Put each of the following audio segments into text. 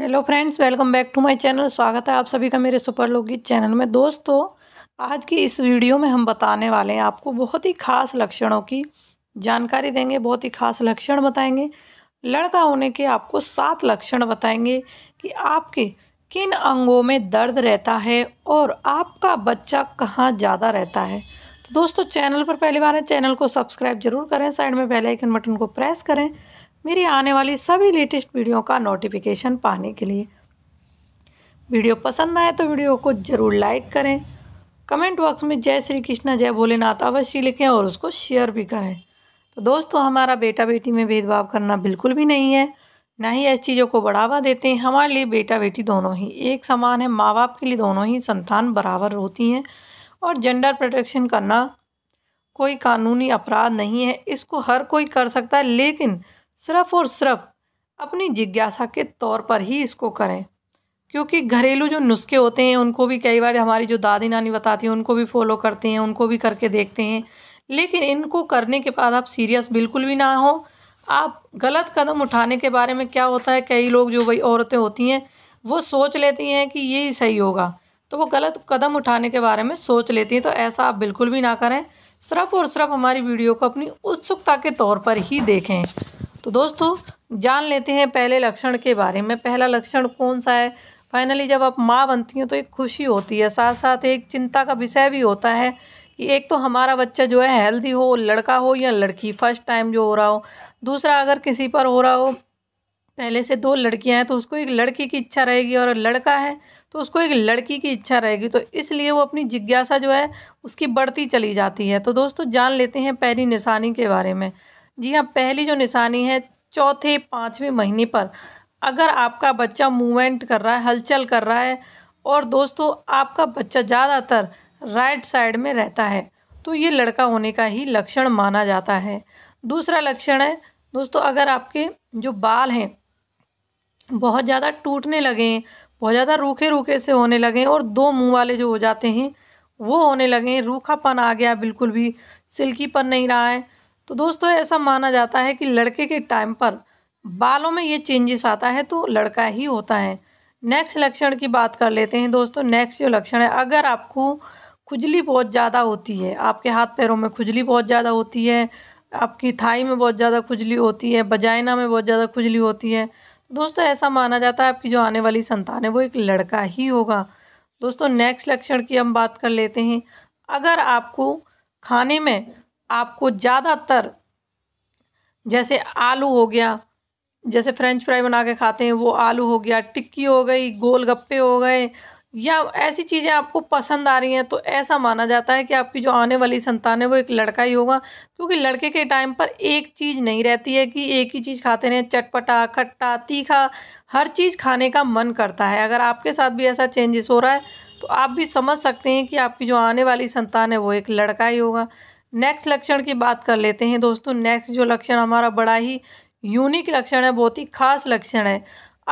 hello friends welcome back to my channel स्वागत है आप सभी का मेरे सुपर लोकगीत चैनल में दोस्तों आज की इस वीडियो में हम बताने वाले हैं आपको बहुत ही खास लक्षणों की जानकारी देंगे बहुत ही खास लक्षण बताएंगे लड़का होने के आपको सात लक्षण बताएंगे कि आपके किन अंगों में दर्द रहता है और आपका बच्चा कहाँ ज़्यादा रहता है तो दोस्तों चैनल पर पहली बार है चैनल को सब्सक्राइब जरूर करें साइड में बेल आइकन बटन को प्रेस करें मेरी आने वाली सभी लेटेस्ट वीडियो का नोटिफिकेशन पाने के लिए वीडियो पसंद आए तो वीडियो को ज़रूर लाइक करें कमेंट बॉक्स में जय श्री कृष्णा जय भोलेनाथ अवश्य लिखें और उसको शेयर भी करें तो दोस्तों हमारा बेटा बेटी में भेदभाव करना बिल्कुल भी नहीं है ना ही ऐसी चीज़ों को बढ़ावा देते हैं हमारे लिए बेटा बेटी दोनों ही एक समान है माँ बाप के लिए दोनों ही संतान बराबर होती हैं और जेंडर प्रोटेक्शन करना कोई कानूनी अपराध नहीं है इसको हर कोई कर सकता है लेकिन सिर्फ और सिर्फ अपनी जिज्ञासा के तौर पर ही इसको करें क्योंकि घरेलू जो नुस्खे होते हैं उनको भी कई बार हमारी जो दादी नानी बताती हैं उनको भी फॉलो करते हैं उनको भी करके देखते हैं लेकिन इनको करने के बाद आप सीरियस बिल्कुल भी ना हो आप गलत कदम उठाने के बारे में क्या होता है कई लोग जो वही औरतें होती हैं वो सोच लेती हैं कि यही सही होगा तो वो गलत कदम उठाने के बारे में सोच लेती हैं तो ऐसा आप बिल्कुल भी ना करें सिर्फ और सिर्फ हमारी वीडियो को अपनी उत्सुकता के तौर पर ही देखें तो दोस्तों जान लेते हैं पहले लक्षण के बारे में पहला लक्षण कौन सा है फाइनली जब आप माँ बनती हैं तो एक खुशी होती है साथ साथ एक चिंता का विषय भी होता है कि एक तो हमारा बच्चा जो है हेल्दी हो लड़का हो या लड़की फर्स्ट टाइम जो हो रहा हो दूसरा अगर किसी पर हो रहा हो पहले से दो लड़कियां हैं तो उसको एक लड़की की इच्छा रहेगी और लड़का है तो उसको एक लड़की की इच्छा रहेगी तो इसलिए वो अपनी जिज्ञासा जो है उसकी बढ़ती चली जाती है तो दोस्तों जान लेते हैं पहली निशानी के बारे में जी हाँ पहली जो निशानी है चौथे पाँचवें महीने पर अगर आपका बच्चा मूवमेंट कर रहा है हलचल कर रहा है और दोस्तों आपका बच्चा ज़्यादातर राइट साइड में रहता है तो ये लड़का होने का ही लक्षण माना जाता है दूसरा लक्षण है दोस्तों अगर आपके जो बाल हैं बहुत ज़्यादा टूटने लगे हैं बहुत ज़्यादा रूखे रूखे से होने लगें और दो मुंह वाले जो हो जाते हैं वो होने लगे रूखापन आ गया बिल्कुल भी सिल्कीपन नहीं रहा है तो दोस्तों ऐसा माना जाता है कि लड़के के टाइम पर बालों में ये चेंजेस आता है तो लड़का ही होता है नेक्स्ट लक्षण की बात कर लेते हैं दोस्तों नेक्स्ट जो लक्षण है अगर आपको खुजली बहुत ज़्यादा होती है आपके हाथ पैरों में खुजली बहुत ज़्यादा होती है आपकी थाई में बहुत ज़्यादा खुजली होती है बजाइना में बहुत ज़्यादा खुजली होती है तो दोस्तों ऐसा माना जाता है आपकी जो आने वाली संतान है वो एक लड़का ही होगा दोस्तों नेक्स्ट लक्षण की हम बात कर लेते हैं अगर आपको खाने में आपको ज़्यादातर जैसे आलू हो गया जैसे फ्रेंच फ्राई बना के खाते हैं वो आलू हो गया टिक्की हो गई गोलगप्पे हो गए या ऐसी चीज़ें आपको पसंद आ रही हैं तो ऐसा माना जाता है कि आपकी जो आने वाली संतान है वो एक लड़का ही होगा क्योंकि लड़के के टाइम पर एक चीज़ नहीं रहती है कि एक ही चीज़ खाते रहें चटपटा खट्टा तीखा हर चीज़ खाने का मन करता है अगर आपके साथ भी ऐसा चेंजेस हो रहा है तो आप भी समझ सकते हैं कि आपकी जो आने वाली संतान है वो एक लड़का ही होगा नेक्स्ट लक्षण की बात कर लेते हैं दोस्तों नेक्स्ट जो लक्षण हमारा बड़ा ही यूनिक लक्षण है बहुत ही खास लक्षण है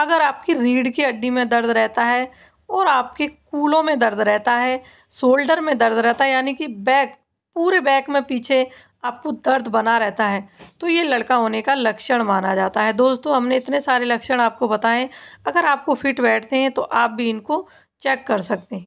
अगर आपकी रीढ़ की हड्डी में दर्द रहता है और आपके कूलों में दर्द रहता है शोल्डर में दर्द रहता है यानी कि बैक पूरे बैक में पीछे आपको दर्द बना रहता है तो ये लड़का होने का लक्षण माना जाता है दोस्तों हमने इतने सारे लक्षण आपको बताएं अगर आपको फिट बैठते हैं तो आप भी इनको चेक कर सकते हैं